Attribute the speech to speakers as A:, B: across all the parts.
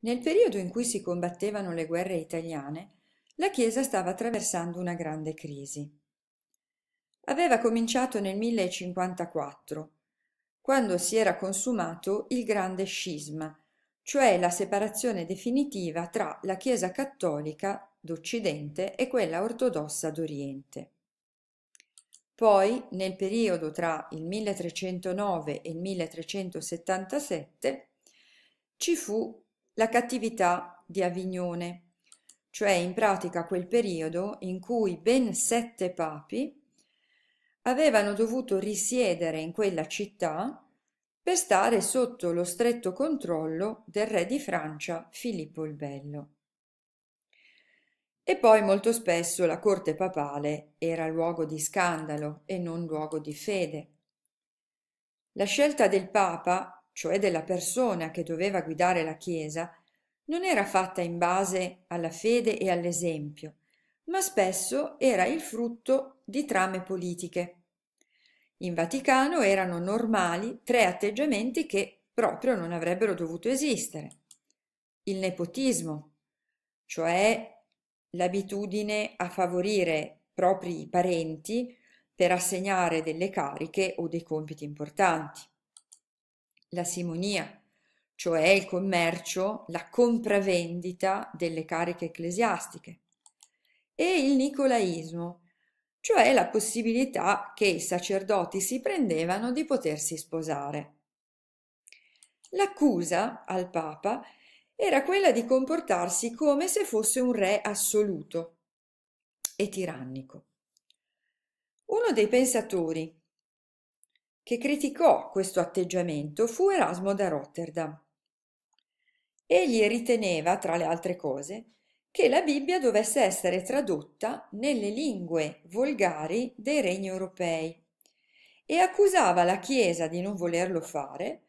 A: Nel periodo in cui si combattevano le guerre italiane, la Chiesa stava attraversando una grande crisi. Aveva cominciato nel 1054, quando si era consumato il grande scisma, cioè la separazione definitiva tra la Chiesa cattolica d'Occidente e quella ortodossa d'Oriente. Poi, nel periodo tra il 1309 e il 1377, ci fu la cattività di Avignone, cioè in pratica quel periodo in cui ben sette papi avevano dovuto risiedere in quella città per stare sotto lo stretto controllo del re di Francia Filippo il Bello. E poi molto spesso la corte papale era luogo di scandalo e non luogo di fede. La scelta del Papa cioè della persona che doveva guidare la Chiesa, non era fatta in base alla fede e all'esempio, ma spesso era il frutto di trame politiche. In Vaticano erano normali tre atteggiamenti che proprio non avrebbero dovuto esistere. Il nepotismo, cioè l'abitudine a favorire propri parenti per assegnare delle cariche o dei compiti importanti la simonia, cioè il commercio, la compravendita delle cariche ecclesiastiche, e il nicolaismo, cioè la possibilità che i sacerdoti si prendevano di potersi sposare. L'accusa al Papa era quella di comportarsi come se fosse un re assoluto e tirannico. Uno dei pensatori che criticò questo atteggiamento fu Erasmo da Rotterdam. Egli riteneva, tra le altre cose, che la Bibbia dovesse essere tradotta nelle lingue volgari dei regni europei e accusava la Chiesa di non volerlo fare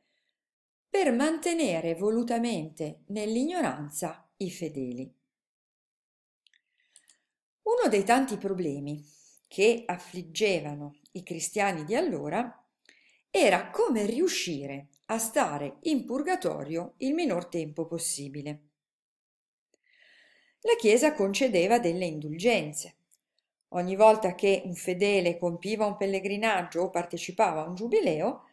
A: per mantenere volutamente nell'ignoranza i fedeli. Uno dei tanti problemi che affliggevano i cristiani di allora era come riuscire a stare in purgatorio il minor tempo possibile. La Chiesa concedeva delle indulgenze. Ogni volta che un fedele compiva un pellegrinaggio o partecipava a un giubileo,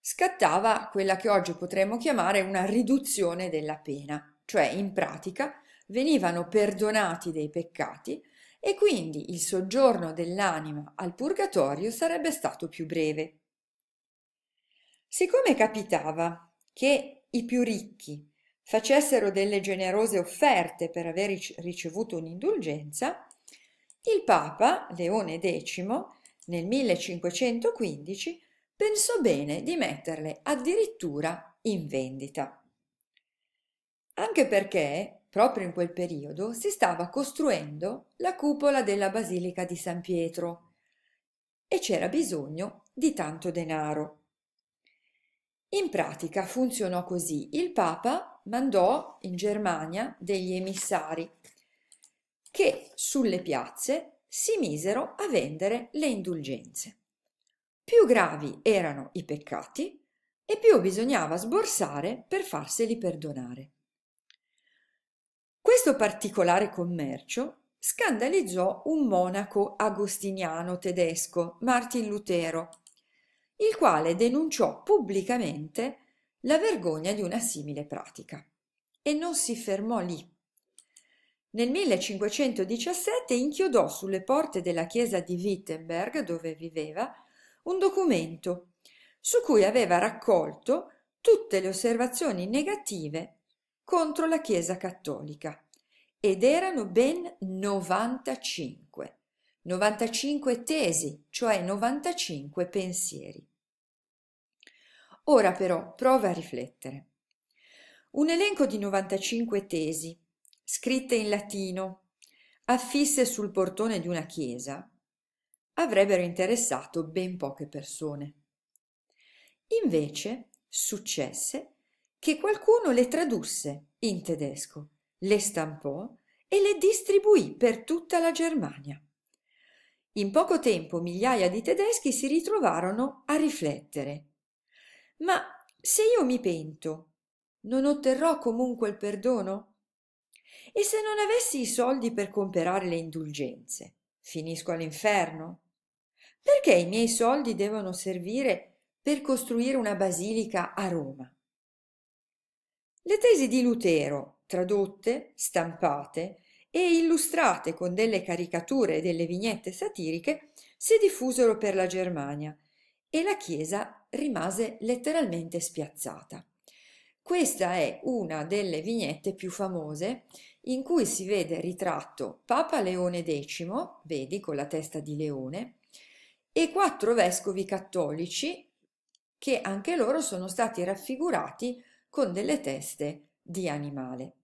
A: scattava quella che oggi potremmo chiamare una riduzione della pena, cioè in pratica venivano perdonati dei peccati e quindi il soggiorno dell'anima al purgatorio sarebbe stato più breve. Siccome capitava che i più ricchi facessero delle generose offerte per aver ricevuto un'indulgenza, il Papa Leone X nel 1515 pensò bene di metterle addirittura in vendita. Anche perché, proprio in quel periodo, si stava costruendo la cupola della Basilica di San Pietro e c'era bisogno di tanto denaro. In pratica funzionò così. Il Papa mandò in Germania degli emissari che sulle piazze si misero a vendere le indulgenze. Più gravi erano i peccati e più bisognava sborsare per farseli perdonare. Questo particolare commercio scandalizzò un monaco agostiniano tedesco, Martin Lutero, il quale denunciò pubblicamente la vergogna di una simile pratica. E non si fermò lì. Nel 1517 inchiodò sulle porte della chiesa di Wittenberg, dove viveva, un documento su cui aveva raccolto tutte le osservazioni negative contro la Chiesa cattolica ed erano ben 95, 95 tesi, cioè 95 pensieri. Ora però prova a riflettere. Un elenco di 95 tesi, scritte in latino, affisse sul portone di una chiesa, avrebbero interessato ben poche persone. Invece successe che qualcuno le tradusse in tedesco, le stampò e le distribuì per tutta la Germania. In poco tempo migliaia di tedeschi si ritrovarono a riflettere ma se io mi pento, non otterrò comunque il perdono? E se non avessi i soldi per comperare le indulgenze, finisco all'inferno? Perché i miei soldi devono servire per costruire una basilica a Roma? Le tesi di Lutero, tradotte, stampate e illustrate con delle caricature e delle vignette satiriche, si diffusero per la Germania e la Chiesa rimase letteralmente spiazzata. Questa è una delle vignette più famose in cui si vede ritratto Papa Leone X, vedi con la testa di leone, e quattro vescovi cattolici che anche loro sono stati raffigurati con delle teste di animale.